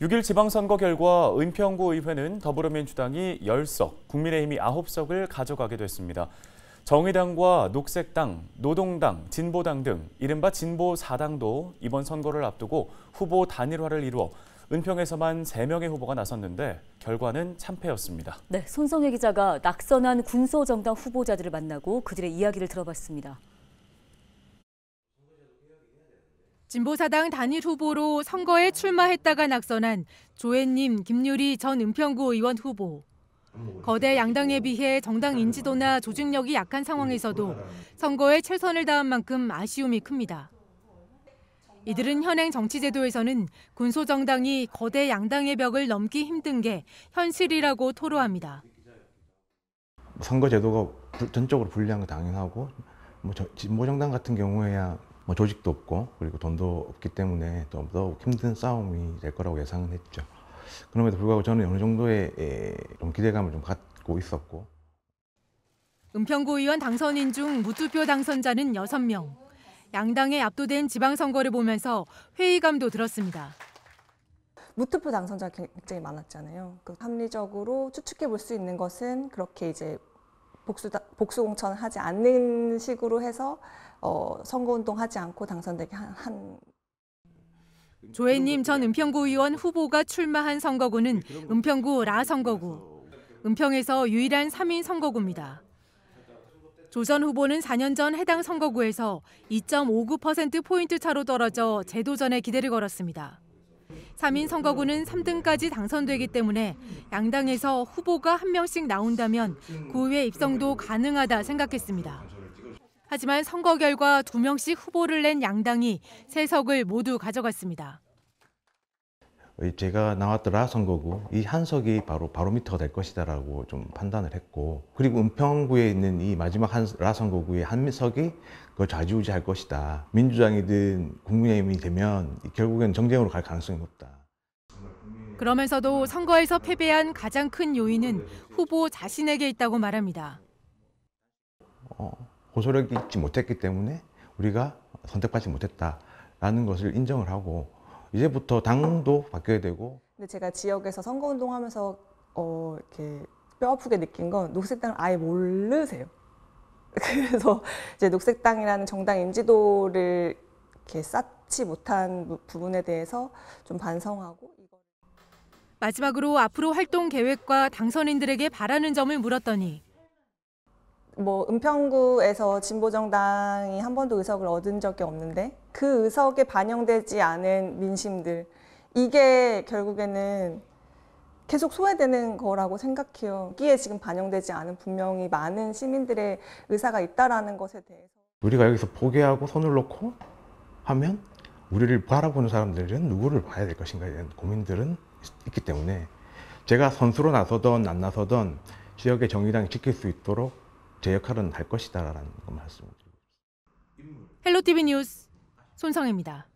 6일 지방선거 결과 은평구의회는 더불어민주당이 10석, 국민의힘이 9석을 가져가게 됐습니다. 정의당과 녹색당, 노동당, 진보당 등 이른바 진보 4당도 이번 선거를 앞두고 후보 단일화를 이루어 은평에서만 3명의 후보가 나섰는데 결과는 참패였습니다. 네, 손성혜 기자가 낙선한 군소정당 후보자들을 만나고 그들의 이야기를 들어봤습니다. 진보사당 단일 후보로 선거에 출마했다가 낙선한 조앤님, 김유리 전 은평구 의원 후보. 거대 양당에 비해 정당 인지도나 조직력이 약한 상황에서도 선거에 최선을 다한 만큼 아쉬움이 큽니다. 이들은 현행 정치제도에서는 군소정당이 거대 양당의 벽을 넘기 힘든 게 현실이라고 토로합니다. 선거제도가 전적으로 불리한 건 당연하고 뭐 진보정당 같은 경우에야 뭐 조직도 없고 그리고 돈도 없기 때문에 좀 더 힘든 싸움이 될 거라고 예상은 했죠. 그럼에도 불구하고 저는 어느 정도의 좀 기대감을 좀 갖고 있었고. 은평구 의원 당선인 중 무투표 당선자는 6명. 양당에 압도된 지방선거를 보면서 회의감도 들었습니다. 무투표 당선자 굉장히 많았잖아요. 그 합리적으로 추측해 볼 수 있는 것은 그렇게 이제 복수, 복수공천 하지 않는 식으로 해서 어, 선거운동하지 않고 당선되게 한, 한 조혜님 전 은평구 의원 후보가 출마한 선거구는 은평구 라 선거구. 은평에서 유일한 3인 선거구입니다. 조 전 후보는 4년 전 해당 선거구에서 2.59% 포인트 차로 떨어져 재도전에 기대를 걸었습니다. 3인 선거구는 3등까지 당선되기 때문에 양당에서 후보가 한 명씩 나온다면 구의회 입성도 가능하다 생각했습니다. 하지만 선거 결과 두 명씩 후보를 낸 양당이 세 석을 모두 가져갔습니다. 제가 나왔더라 선거구 이 한석이 바로 바로미터가 될 것이다라고 좀 판단을 했고 그리고 은평구에 있는 이 마지막 한라 선거구의 한석이 그걸 좌지우지할 것이다 민주당이든 국민의힘이 되면 결국엔 정쟁으로 갈 가능성이 높다. 그러면서도 선거에서 패배한 가장 큰 요인은 후보 자신에게 있다고 말합니다. 어, 호소력이 있지 못했기 때문에 우리가 선택받지 못했다라는 것을 인정을 하고 이제부터 당도 바뀌어야 되고 근데 제가 지역에서 선거운동하면서 어, 이렇게 뼈 아프게 느낀 건 녹색당을 아예 모르세요. 그래서 이제 녹색당이라는 정당 인지도를 이렇게 쌓지 못한 부분에 대해서 좀 반성하고 마지막으로 앞으로 활동 계획과 당선인들에게 바라는 점을 물었더니 뭐 은평구에서 진보 정당이 한 번도 의석을 얻은 적이 없는데 그 의석에 반영되지 않은 민심들 이게 결국에는 계속 소외되는 거라고 생각해요. 기에 지금 반영되지 않은 분명히 많은 시민들의 의사가 있다라는 것에 대해서 우리가 여기서 포기하고 손을 놓고 하면 우리를 바라보는 사람들은 누구를 봐야 될 것인가 이런 고민들은 있기 때문에 제가 선수로 나서던 안 나서던 지역의 정의당 지킬 수 있도록 제 역할은 할 것이다라는 말씀 드립니다. 헬로티비 뉴스 손성입니다.